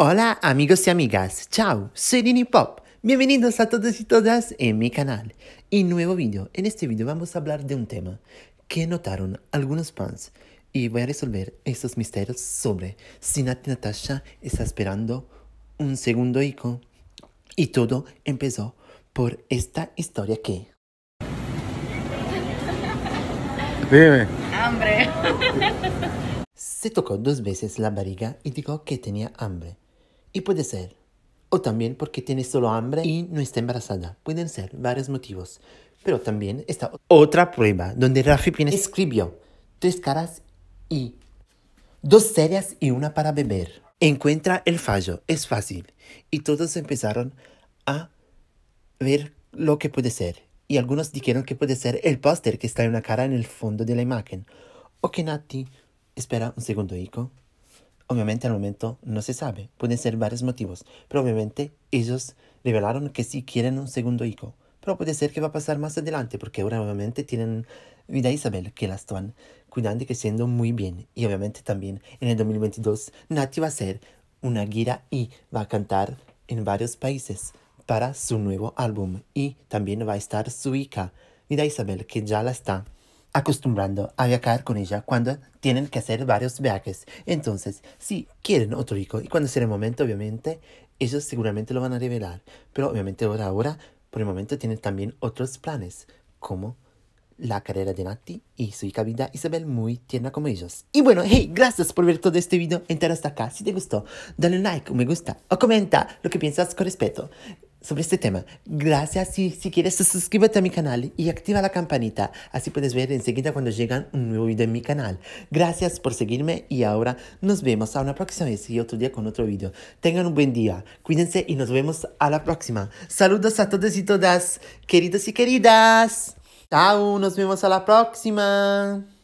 Hola amigos y amigas, chao, soy Lini Pop, bienvenidos a todos y todas en mi canal y nuevo vídeo. En este vídeo vamos a hablar de un tema que notaron algunos fans y voy a resolver estos misterios sobre si Natasha está esperando un segundo hijo y todo empezó por esta historia que... Hambre. Se tocó dos veces la barriga y dijo que tenía hambre. Y puede ser. O también porque tiene solo hambre y no está embarazada. Pueden ser varios motivos. Pero también está otra prueba donde Rafi Pines escribió tres caras y dos serias y una para beber. Encuentra el fallo, es fácil. Y todos empezaron a ver lo que puede ser. Y algunos dijeron que puede ser el póster que está en una cara en el fondo de la imagen. o que Nati, espera un segundo, Ico. Obviamente al momento no se sabe, pueden ser varios motivos, pero obviamente ellos revelaron que sí quieren un segundo hijo, pero puede ser que va a pasar más adelante, porque ahora obviamente tienen vida Isabel que la están cuidando y creciendo muy bien. Y obviamente también en el 2022 Nati va a ser una guía y va a cantar en varios países para su nuevo álbum y también va a estar su hija, Vida Isabel, que ya la está acostumbrando a viajar con ella cuando tienen que hacer varios viajes. Entonces, si quieren otro hijo y cuando sea el momento, obviamente, ellos seguramente lo van a revelar. Pero obviamente ahora, ahora, por el momento tienen también otros planes, como la carrera de Nati y su hija vida Isabel muy tierna como ellos. Y bueno, hey, gracias por ver todo este video entero hasta acá. Si te gustó, dale un like, un me gusta o comenta lo que piensas con respeto sobre este tema. Gracias y si quieres suscríbete a mi canal y activa la campanita, así puedes ver enseguida cuando llegan un nuevo video en mi canal. Gracias por seguirme y ahora nos vemos a una próxima vez y otro día con otro video. Tengan un buen día, cuídense y nos vemos a la próxima. Saludos a todos y todas, queridos y queridas. Chao, nos vemos a la próxima.